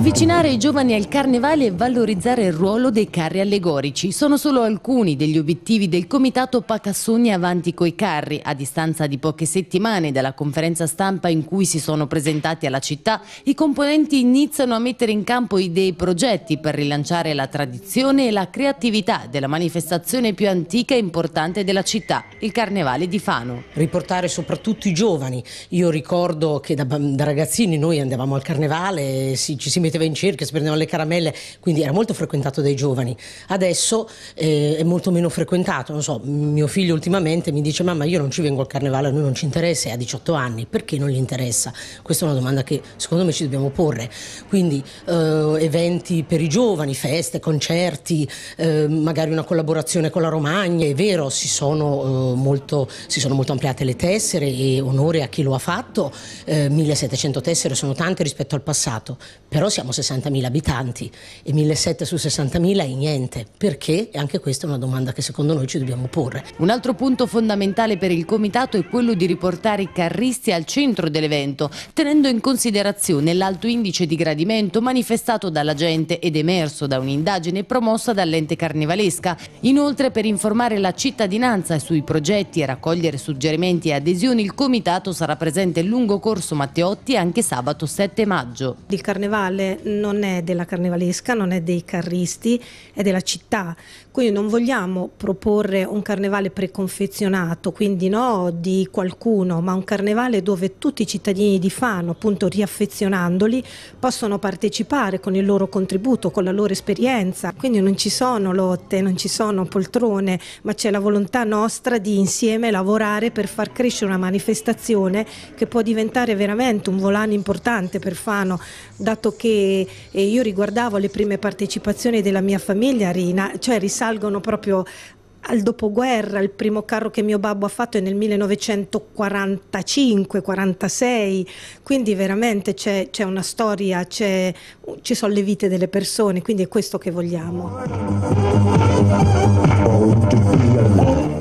Avvicinare i giovani al carnevale e valorizzare il ruolo dei carri allegorici sono solo alcuni degli obiettivi del comitato Pacassoni Avanti coi Carri. A distanza di poche settimane dalla conferenza stampa in cui si sono presentati alla città, i componenti iniziano a mettere in campo idee e progetti per rilanciare la tradizione e la creatività della manifestazione più antica e importante della città, il Carnevale di Fano. Riportare soprattutto i giovani. Io ricordo che da, da ragazzini noi andavamo al carnevale, ci si metteva metteva in cerchio, si prendeva le caramelle, quindi era molto frequentato dai giovani. Adesso eh, è molto meno frequentato, non so, mio figlio ultimamente mi dice mamma io non ci vengo al carnevale, a noi non ci interessa, è a 18 anni, perché non gli interessa? Questa è una domanda che secondo me ci dobbiamo porre. Quindi eh, eventi per i giovani, feste, concerti, eh, magari una collaborazione con la Romagna, è vero, si sono, eh, molto, si sono molto ampliate le tessere e onore a chi lo ha fatto, 1700 eh, tessere sono tante rispetto al passato, però si siamo 60.000 abitanti e 1.700 su 60.000 è niente. Perché? E anche questa è una domanda che secondo noi ci dobbiamo porre. Un altro punto fondamentale per il comitato è quello di riportare i carristi al centro dell'evento, tenendo in considerazione l'alto indice di gradimento manifestato dalla gente ed emerso da un'indagine promossa dall'ente carnevalesca. Inoltre per informare la cittadinanza sui progetti e raccogliere suggerimenti e adesioni il comitato sarà presente lungo corso Matteotti anche sabato 7 maggio. Il carnevale non è della carnevalesca, non è dei carristi, è della città. Quindi non vogliamo proporre un carnevale preconfezionato, quindi no di qualcuno, ma un carnevale dove tutti i cittadini di Fano, appunto riaffezionandoli, possono partecipare con il loro contributo, con la loro esperienza. Quindi non ci sono lotte, non ci sono poltrone, ma c'è la volontà nostra di insieme lavorare per far crescere una manifestazione che può diventare veramente un volano importante per Fano, dato che e, io riguardavo le prime partecipazioni della mia famiglia, Rina, cioè risalgono proprio al dopoguerra, il primo carro che mio babbo ha fatto è nel 1945-46, quindi veramente c'è, una storia, ci sono le vite delle persone, quindi è questo che vogliamo.